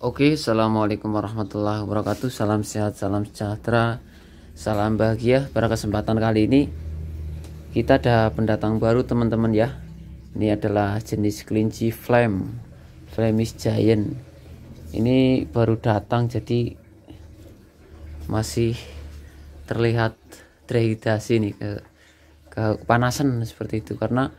Oke, Assalamualaikum warahmatullahi wabarakatuh Salam sehat, salam sejahtera Salam bahagia Pada kesempatan kali ini Kita ada pendatang baru teman-teman ya Ini adalah jenis kelinci flame Flemish Giant Ini baru datang jadi Masih terlihat terhidrasi nih ke, ke Kepanasan seperti itu Karena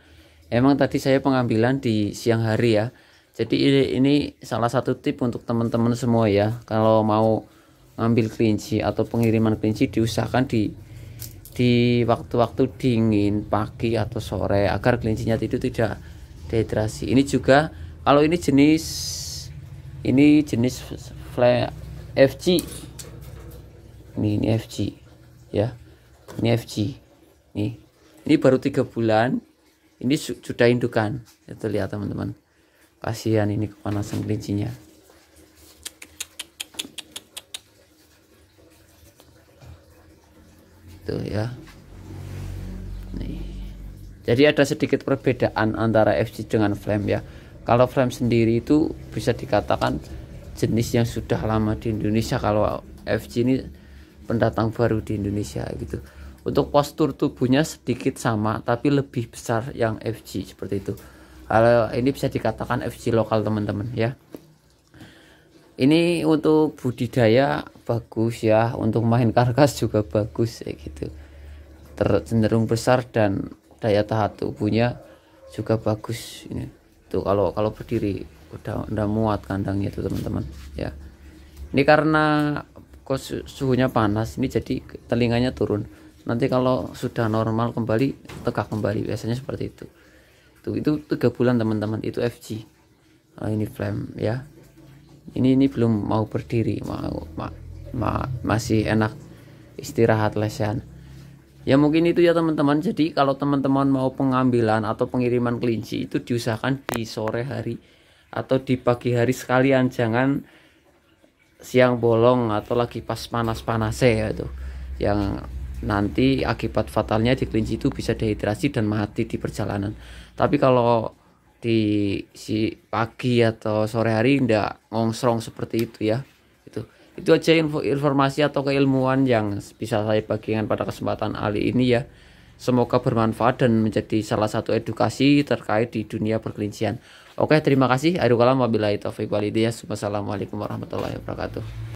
emang tadi saya pengambilan di siang hari ya jadi ini, ini salah satu tip untuk teman-teman semua ya kalau mau ngambil kelinci atau pengiriman kelinci diusahakan di di waktu-waktu dingin pagi atau sore agar kelincinya itu tidak dehidrasi ini juga kalau ini jenis ini jenis fly FG ini, ini FG ya ini FG nih ini baru tiga bulan ini sudah indukan itu lihat teman-teman kasihan ini kepanasan kelincinya tuh ya nih jadi ada sedikit perbedaan antara FC dengan Flame ya kalau Flame sendiri itu bisa dikatakan jenis yang sudah lama di Indonesia kalau FC ini pendatang baru di Indonesia gitu untuk postur tubuhnya sedikit sama tapi lebih besar yang FG seperti itu kalau ini bisa dikatakan FC lokal teman-teman ya ini untuk budidaya bagus ya untuk main karkas juga bagus ya gitu Tercenderung besar dan daya tahan tubuhnya juga bagus ini tuh kalau kalau berdiri udah udah muat kandangnya itu teman-teman ya ini karena kos suhunya panas ini jadi telinganya turun nanti kalau sudah normal kembali tegak kembali biasanya seperti itu itu itu tiga bulan teman-teman itu FG nah, oh, ini Flame ya ini ini belum mau berdiri mau ma, ma, masih enak istirahat lesan ya mungkin itu ya teman-teman jadi kalau teman-teman mau pengambilan atau pengiriman kelinci itu diusahakan di sore hari atau di pagi hari sekalian jangan siang bolong atau lagi pas panas-panasnya ya itu yang nanti akibat fatalnya di kelinci itu bisa dehidrasi dan mati di perjalanan. Tapi kalau di si pagi atau sore hari ndak ngongsrong seperti itu ya. Itu itu aja info, informasi atau keilmuan yang bisa saya bagikan pada kesempatan kali ini ya. Semoga bermanfaat dan menjadi salah satu edukasi terkait di dunia perkelincian. Oke, terima kasih. Aduh kalam wabillahi taufiq walhidayah. Wassalamualaikum warahmatullahi wabarakatuh.